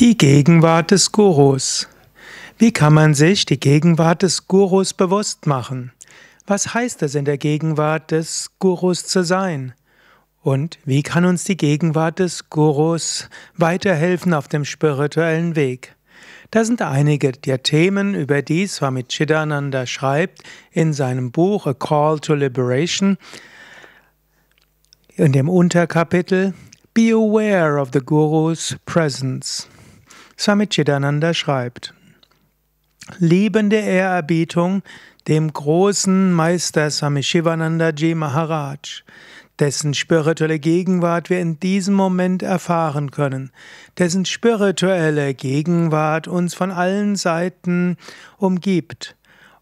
Die Gegenwart des Gurus. Wie kann man sich die Gegenwart des Gurus bewusst machen? Was heißt es, in der Gegenwart des Gurus zu sein? Und wie kann uns die Gegenwart des Gurus weiterhelfen auf dem spirituellen Weg? Das sind einige der Themen, über die Swami Chidananda schreibt in seinem Buch A Call to Liberation in dem Unterkapitel Be aware of the Guru's presence. Swami Chidananda schreibt, Liebende Ehrerbietung dem großen Meister Swami Shivananda Ji Maharaj, dessen spirituelle Gegenwart wir in diesem Moment erfahren können, dessen spirituelle Gegenwart uns von allen Seiten umgibt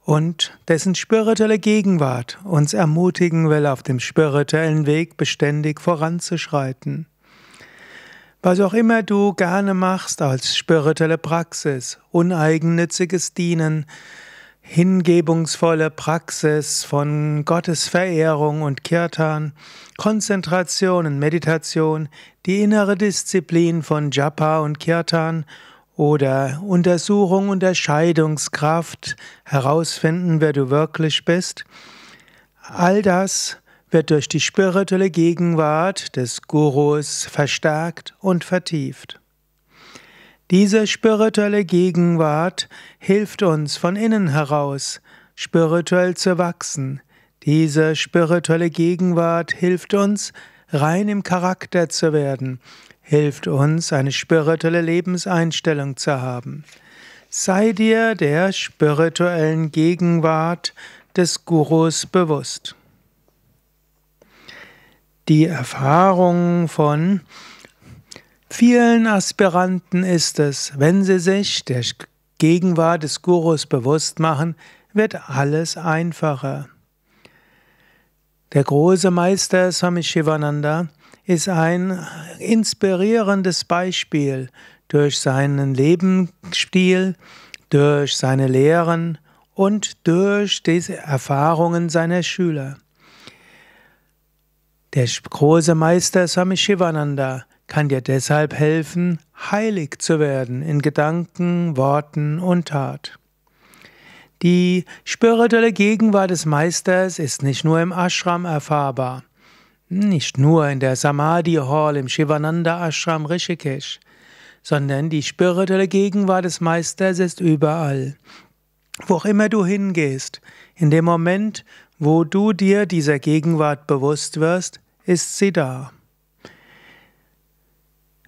und dessen spirituelle Gegenwart uns ermutigen will, auf dem spirituellen Weg beständig voranzuschreiten. Was auch immer du gerne machst als spirituelle Praxis, uneigennütziges Dienen, hingebungsvolle Praxis von Gottesverehrung und Kirtan, Konzentration und Meditation, die innere Disziplin von Japa und Kirtan oder Untersuchung, und Unterscheidungskraft, herausfinden, wer du wirklich bist, all das wird durch die spirituelle Gegenwart des Gurus verstärkt und vertieft. Diese spirituelle Gegenwart hilft uns von innen heraus, spirituell zu wachsen. Diese spirituelle Gegenwart hilft uns, rein im Charakter zu werden, hilft uns, eine spirituelle Lebenseinstellung zu haben. Sei dir der spirituellen Gegenwart des Gurus bewusst die Erfahrung von vielen Aspiranten ist es, wenn sie sich der Gegenwart des Gurus bewusst machen, wird alles einfacher. Der große Meister Swami Shivananda ist ein inspirierendes Beispiel durch seinen Lebensstil, durch seine Lehren und durch die Erfahrungen seiner Schüler. Der große Meister Swami Shivananda kann dir deshalb helfen, heilig zu werden in Gedanken, Worten und Tat. Die spirituelle Gegenwart des Meisters ist nicht nur im Ashram erfahrbar, nicht nur in der Samadhi Hall im Shivananda Ashram Rishikesh, sondern die spirituelle Gegenwart des Meisters ist überall. Wo auch immer du hingehst, in dem Moment, wo du dir dieser Gegenwart bewusst wirst, ist sie da.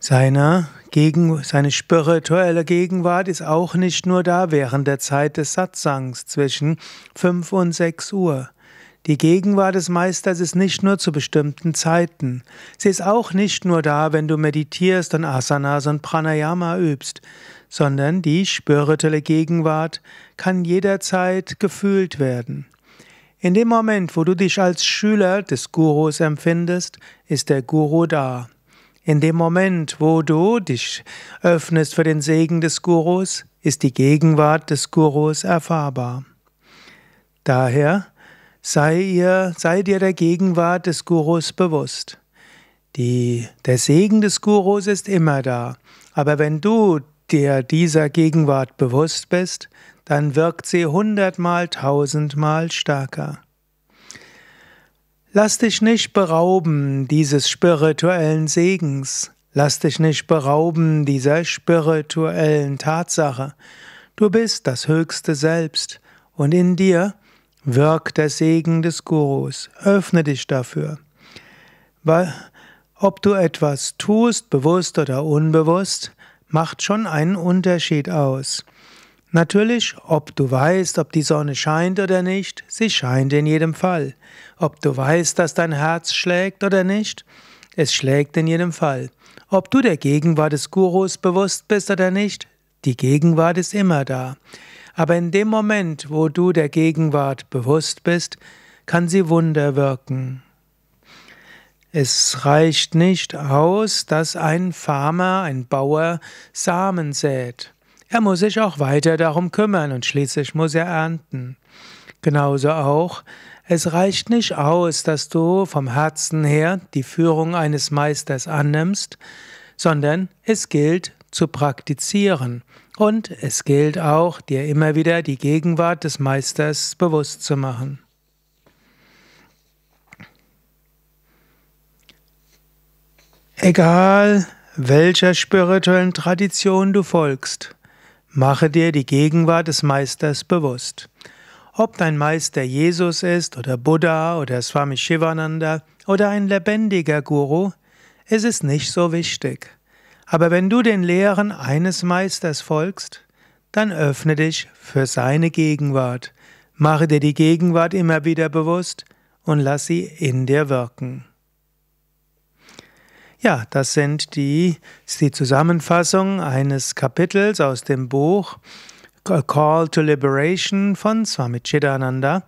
Seine, Gegen, seine spirituelle Gegenwart ist auch nicht nur da während der Zeit des Satsangs zwischen 5 und 6 Uhr. Die Gegenwart des Meisters ist nicht nur zu bestimmten Zeiten. Sie ist auch nicht nur da, wenn du meditierst und Asanas und Pranayama übst, sondern die spirituelle Gegenwart kann jederzeit gefühlt werden. In dem Moment, wo du dich als Schüler des Gurus empfindest, ist der Guru da. In dem Moment, wo du dich öffnest für den Segen des Gurus, ist die Gegenwart des Gurus erfahrbar. Daher sei, ihr, sei dir der Gegenwart des Gurus bewusst. Die, der Segen des Gurus ist immer da. Aber wenn du dir dieser Gegenwart bewusst bist, dann wirkt sie hundertmal, tausendmal stärker. Lass dich nicht berauben dieses spirituellen Segens, lass dich nicht berauben dieser spirituellen Tatsache. Du bist das höchste Selbst und in dir wirkt der Segen des Gurus. Öffne dich dafür. Weil ob du etwas tust, bewusst oder unbewusst, macht schon einen Unterschied aus. Natürlich, ob du weißt, ob die Sonne scheint oder nicht, sie scheint in jedem Fall. Ob du weißt, dass dein Herz schlägt oder nicht, es schlägt in jedem Fall. Ob du der Gegenwart des Gurus bewusst bist oder nicht, die Gegenwart ist immer da. Aber in dem Moment, wo du der Gegenwart bewusst bist, kann sie Wunder wirken. Es reicht nicht aus, dass ein Farmer, ein Bauer Samen sät. Er muss sich auch weiter darum kümmern und schließlich muss er ernten. Genauso auch, es reicht nicht aus, dass du vom Herzen her die Führung eines Meisters annimmst, sondern es gilt zu praktizieren und es gilt auch, dir immer wieder die Gegenwart des Meisters bewusst zu machen. Egal welcher spirituellen Tradition du folgst, mache dir die Gegenwart des Meisters bewusst. Ob dein Meister Jesus ist oder Buddha oder Swami Shivananda oder ein lebendiger Guru, es ist nicht so wichtig. Aber wenn du den Lehren eines Meisters folgst, dann öffne dich für seine Gegenwart. Mache dir die Gegenwart immer wieder bewusst und lass sie in dir wirken. Ja, das sind die, ist die Zusammenfassung eines Kapitels aus dem Buch A Call to Liberation von Swami Chidananda,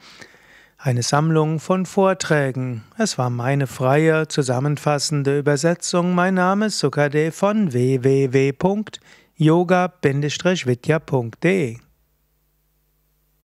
eine Sammlung von Vorträgen. Es war meine freie, zusammenfassende Übersetzung. Mein Name ist Sukade von www.yoga-vidya.de